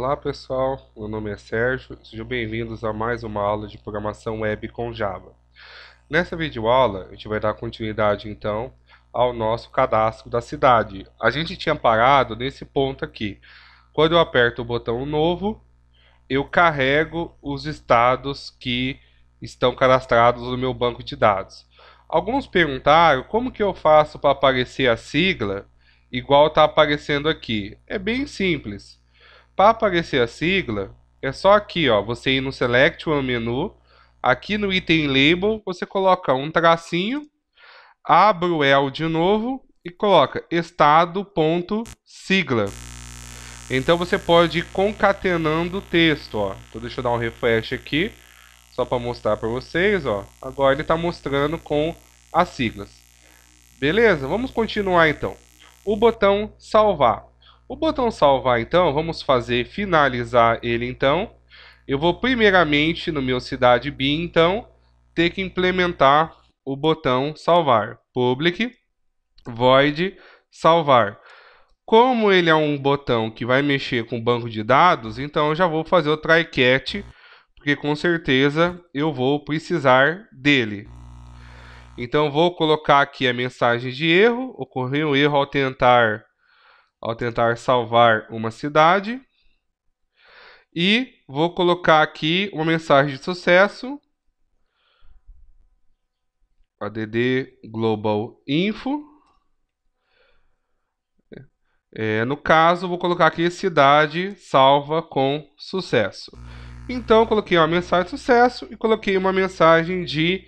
Olá pessoal, meu nome é Sérgio, sejam bem-vindos a mais uma aula de programação web com Java. Nessa videoaula, a gente vai dar continuidade então ao nosso cadastro da cidade. A gente tinha parado nesse ponto aqui. Quando eu aperto o botão novo, eu carrego os estados que estão cadastrados no meu banco de dados. Alguns perguntaram como que eu faço para aparecer a sigla igual está aparecendo aqui. É bem simples. Para aparecer a sigla, é só aqui, ó, você ir no Select One Menu, aqui no item Label, você coloca um tracinho, abre o El de novo e coloca estado.sigla. Então você pode ir concatenando o texto, ó. Então deixa eu dar um refresh aqui, só para mostrar para vocês, ó. Agora ele está mostrando com as siglas. Beleza, vamos continuar então. O botão salvar. O botão salvar, então, vamos fazer finalizar ele, então. Eu vou primeiramente, no meu Cidade bin, então, ter que implementar o botão salvar. Public void salvar. Como ele é um botão que vai mexer com o banco de dados, então eu já vou fazer o try catch, porque com certeza eu vou precisar dele. Então vou colocar aqui a mensagem de erro, ocorreu um erro ao tentar ao tentar salvar uma cidade. E vou colocar aqui uma mensagem de sucesso. ADD Global Info. É, no caso, vou colocar aqui cidade salva com sucesso. Então, coloquei uma mensagem de sucesso e coloquei uma mensagem de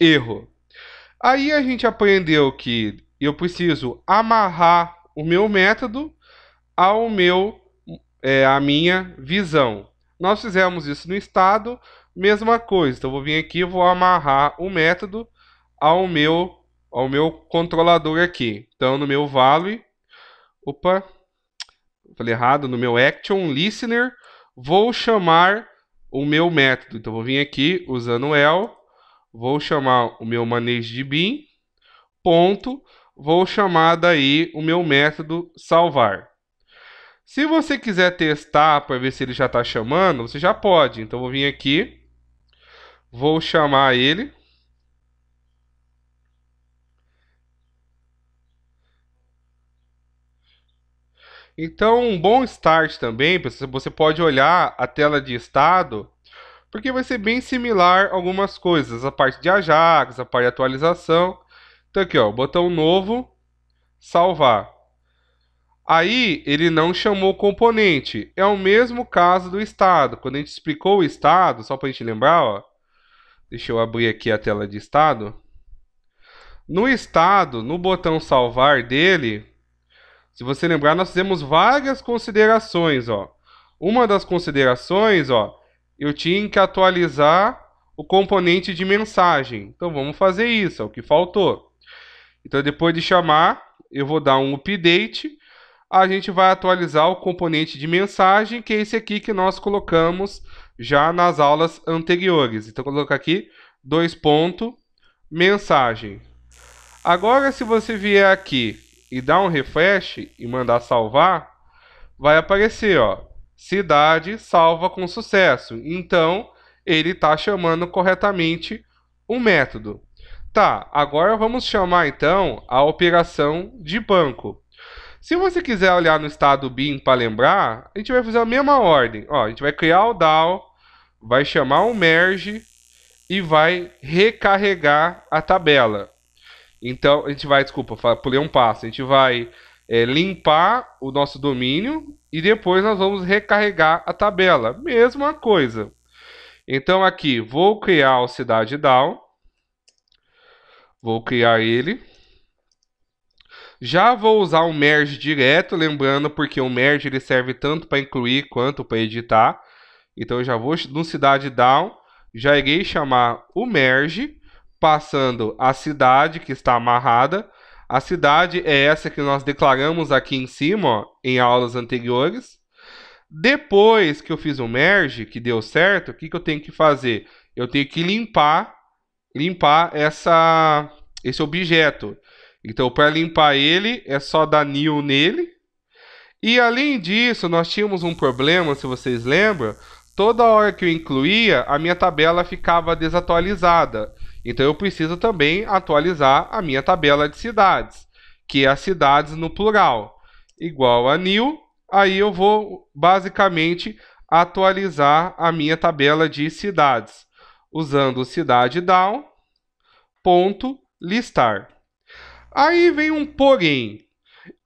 erro. Aí a gente aprendeu que eu preciso amarrar o meu método ao meu é, a minha visão. Nós fizemos isso no estado, mesma coisa. Então eu vou vir aqui, vou amarrar o método ao meu ao meu controlador aqui. Então no meu value, opa, falei errado, no meu action listener, vou chamar o meu método. Então vou vir aqui usando o el, vou chamar o meu manage de bin ponto vou chamar daí o meu método salvar. Se você quiser testar para ver se ele já está chamando, você já pode. Então, vou vir aqui, vou chamar ele. Então, um bom start também, você pode olhar a tela de estado, porque vai ser bem similar algumas coisas, a parte de Ajax, a parte de atualização. Então aqui, ó, botão novo, salvar. Aí ele não chamou componente. É o mesmo caso do estado. Quando a gente explicou o estado, só para a gente lembrar, ó, deixa eu abrir aqui a tela de estado. No estado, no botão salvar dele, se você lembrar, nós fizemos várias considerações. Ó. Uma das considerações, ó, eu tinha que atualizar o componente de mensagem. Então vamos fazer isso, é o que faltou. Então depois de chamar, eu vou dar um update. A gente vai atualizar o componente de mensagem, que é esse aqui que nós colocamos já nas aulas anteriores. Então colocar aqui dois ponto mensagem. Agora se você vier aqui e dar um refresh e mandar salvar, vai aparecer, ó, cidade salva com sucesso. Então, ele está chamando corretamente um método. Tá, agora vamos chamar então a operação de banco. Se você quiser olhar no estado BIM para lembrar, a gente vai fazer a mesma ordem. Ó, a gente vai criar o DAO, vai chamar o merge e vai recarregar a tabela. Então, a gente vai, desculpa, pulei um passo. A gente vai é, limpar o nosso domínio e depois nós vamos recarregar a tabela. Mesma coisa. Então, aqui, vou criar o Cidade DAO Vou criar ele. Já vou usar o merge direto, lembrando porque o merge ele serve tanto para incluir quanto para editar. Então eu já vou no cidade down, já irei chamar o merge, passando a cidade que está amarrada. A cidade é essa que nós declaramos aqui em cima, ó, em aulas anteriores. Depois que eu fiz o merge, que deu certo, o que, que eu tenho que fazer? Eu tenho que limpar limpar essa, esse objeto. Então, para limpar ele, é só dar new nele. E além disso, nós tínhamos um problema, se vocês lembram, toda hora que eu incluía, a minha tabela ficava desatualizada. Então eu preciso também atualizar a minha tabela de cidades, que é as cidades no plural, igual a new, aí eu vou basicamente atualizar a minha tabela de cidades usando cidade down ponto listar. Aí vem um porém.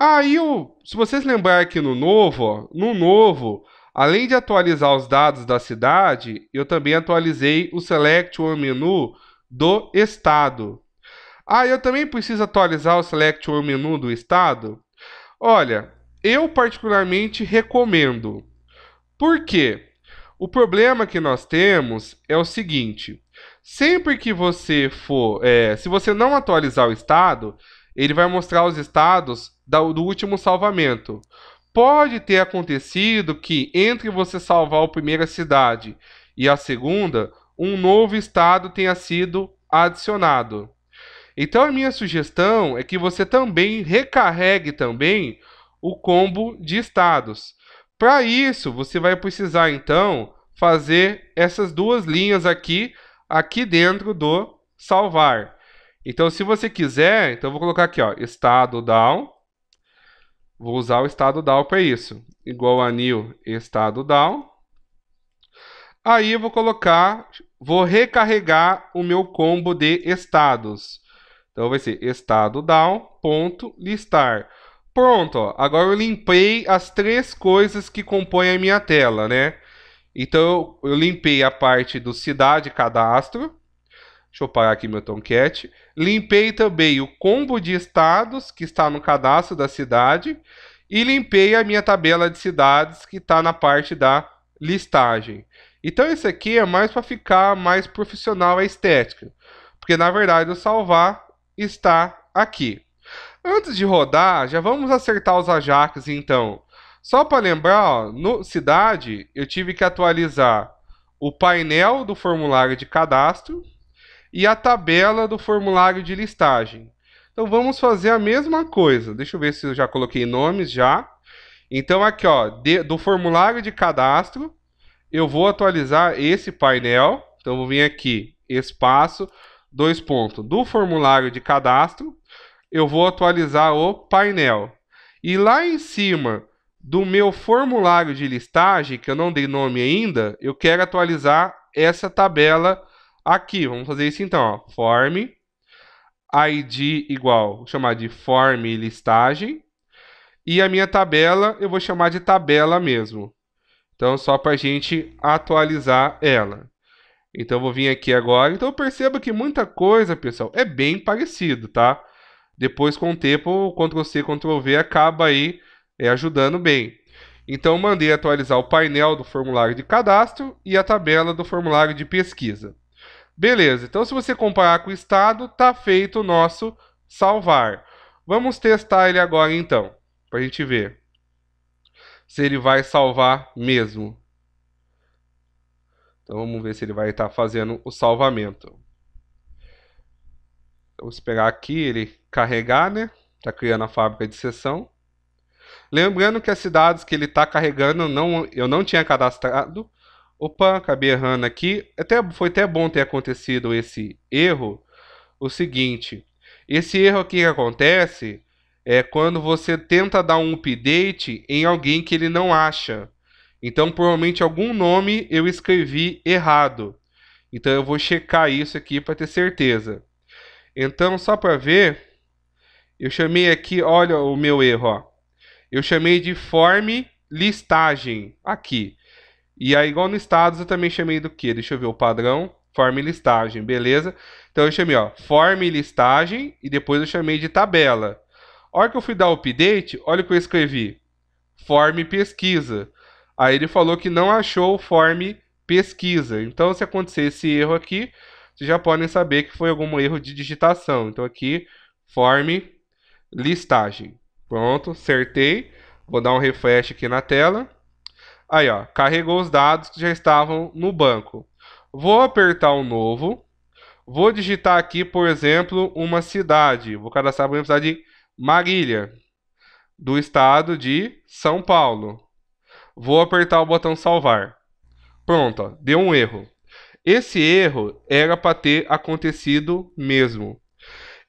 Aí, eu, se vocês lembrarem aqui no novo, ó, no novo, além de atualizar os dados da cidade, eu também atualizei o Select One Menu do estado. Ah, eu também preciso atualizar o Select One Menu do estado? Olha, eu particularmente recomendo. Por quê? O problema que nós temos é o seguinte: sempre que você for, é, se você não atualizar o estado, ele vai mostrar os estados do último salvamento. Pode ter acontecido que entre você salvar a primeira cidade e a segunda, um novo estado tenha sido adicionado. Então a minha sugestão é que você também recarregue também o combo de estados. Para isso, você vai precisar então fazer essas duas linhas aqui, aqui dentro do salvar. Então, se você quiser, então vou colocar aqui, ó, estado down. Vou usar o estado down para isso. Igual a new estado down. Aí eu vou colocar, vou recarregar o meu combo de estados. Então vai ser estado down.listar. ponto listar. Pronto, ó. agora eu limpei as três coisas que compõem a minha tela, né? Então eu limpei a parte do cidade cadastro. Deixa eu parar aqui meu Tomcat. Limpei também o combo de estados que está no cadastro da cidade e limpei a minha tabela de cidades que está na parte da listagem. Então isso aqui é mais para ficar mais profissional a estética, porque na verdade o salvar está aqui. Antes de rodar, já vamos acertar os Ajax então. Só para lembrar, ó, no Cidade eu tive que atualizar o painel do formulário de cadastro e a tabela do formulário de listagem. Então vamos fazer a mesma coisa. Deixa eu ver se eu já coloquei nomes já. Então aqui ó, de, do formulário de cadastro, eu vou atualizar esse painel. Então eu vou vir aqui, espaço, dois pontos, do formulário de cadastro eu vou atualizar o painel. E lá em cima do meu formulário de listagem, que eu não dei nome ainda, eu quero atualizar essa tabela aqui. Vamos fazer isso então, ó. form id igual, vou chamar de form listagem. E a minha tabela eu vou chamar de tabela mesmo. Então, só para a gente atualizar ela. Então, eu vou vir aqui agora. Então, perceba que muita coisa, pessoal, é bem parecido, tá? Depois, com o tempo, o Ctrl-C, Ctrl-V acaba aí é, ajudando bem. Então, mandei atualizar o painel do formulário de cadastro e a tabela do formulário de pesquisa. Beleza, então se você comparar com o estado, está feito o nosso salvar. Vamos testar ele agora então, para a gente ver se ele vai salvar mesmo. Então vamos ver se ele vai estar tá fazendo o salvamento. Vou esperar aqui ele carregar, né? Está criando a fábrica de sessão. Lembrando que as cidades que ele está carregando não, eu não tinha cadastrado. Opa, acabei errando aqui. Até, foi até bom ter acontecido esse erro. O seguinte, esse erro aqui que acontece é quando você tenta dar um update em alguém que ele não acha. Então, provavelmente algum nome eu escrevi errado. Então, eu vou checar isso aqui para ter certeza. Então, só para ver, eu chamei aqui, olha o meu erro, ó. Eu chamei de form listagem aqui. E aí, igual no estados, eu também chamei do que? Deixa eu ver o padrão. Form listagem, beleza? Então eu chamei, ó, form listagem e depois eu chamei de tabela. A hora que eu fui dar o update, olha o que eu escrevi. Form pesquisa. Aí ele falou que não achou o form pesquisa. Então, se acontecer esse erro aqui, vocês já podem saber que foi algum erro de digitação. Então, aqui, form listagem. Pronto, acertei. Vou dar um refresh aqui na tela. Aí, ó, carregou os dados que já estavam no banco. Vou apertar o novo. Vou digitar aqui, por exemplo, uma cidade. Vou cadastrar por a cidade de Marília, do estado de São Paulo. Vou apertar o botão salvar. Pronto, ó, deu um erro. Esse erro era para ter acontecido mesmo.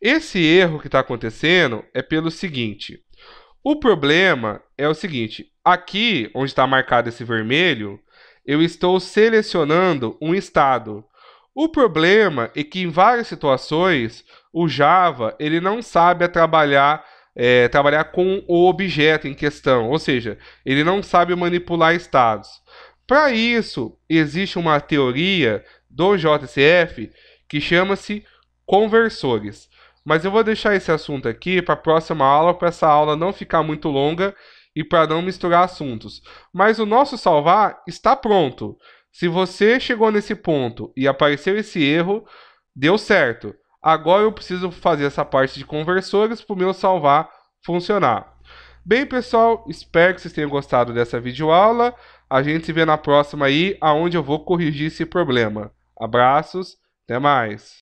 Esse erro que está acontecendo é pelo seguinte: o problema é o seguinte, aqui onde está marcado esse vermelho, eu estou selecionando um estado. O problema é que em várias situações o Java ele não sabe trabalhar é, trabalhar com o objeto em questão, ou seja, ele não sabe manipular estados. Para isso, existe uma teoria do JCF que chama-se conversores. Mas eu vou deixar esse assunto aqui para a próxima aula, para essa aula não ficar muito longa e para não misturar assuntos. Mas o nosso salvar está pronto. Se você chegou nesse ponto e apareceu esse erro, deu certo. Agora eu preciso fazer essa parte de conversores para o meu salvar funcionar. Bem, pessoal, espero que vocês tenham gostado dessa videoaula. A gente se vê na próxima aí, aonde eu vou corrigir esse problema. Abraços, até mais!